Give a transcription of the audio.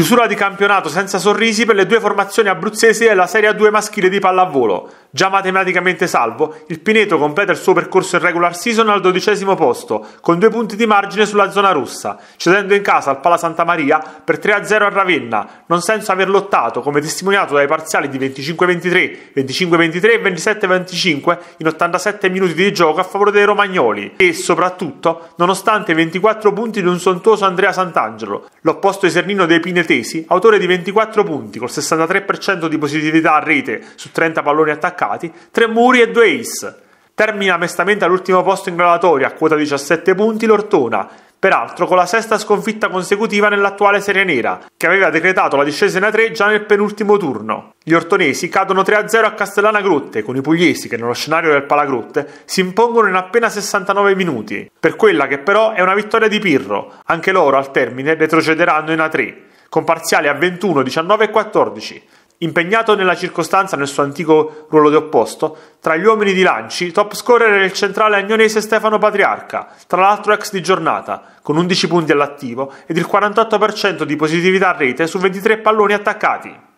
Chiusura di campionato senza sorrisi per le due formazioni abruzzesi della Serie 2 maschile di pallavolo. Già matematicamente salvo, il Pineto completa il suo percorso in regular season al dodicesimo posto, con due punti di margine sulla zona rossa, cedendo in casa al Pala Santa Maria per 3-0 a Ravenna, non senza aver lottato, come testimoniato dai parziali di 25-23, 25-23 e 27-25 in 87 minuti di gioco a favore dei Romagnoli e, soprattutto, nonostante i 24 punti di un sontuoso Andrea Sant'Angelo. L'opposto esernino dei Pineto Maltesi, autore di 24 punti col 63% di positività a rete su 30 palloni attaccati, 3 muri e 2 ace. Termina mestamente all'ultimo posto in gradatoria a quota 17 punti l'Ortona, peraltro con la sesta sconfitta consecutiva nell'attuale Serie Nera, che aveva decretato la discesa in A3 già nel penultimo turno. Gli ortonesi cadono 3-0 a Castellana Grotte, con i pugliesi che nello scenario del Palagrotte si impongono in appena 69 minuti, per quella che però è una vittoria di Pirro, anche loro al termine retrocederanno in A3 con parziali a 21, 19 e 14. Impegnato nella circostanza nel suo antico ruolo di opposto, tra gli uomini di lanci, top scorer era il centrale agnonese Stefano Patriarca, tra l'altro ex di giornata, con 11 punti all'attivo ed il 48% di positività a rete su 23 palloni attaccati.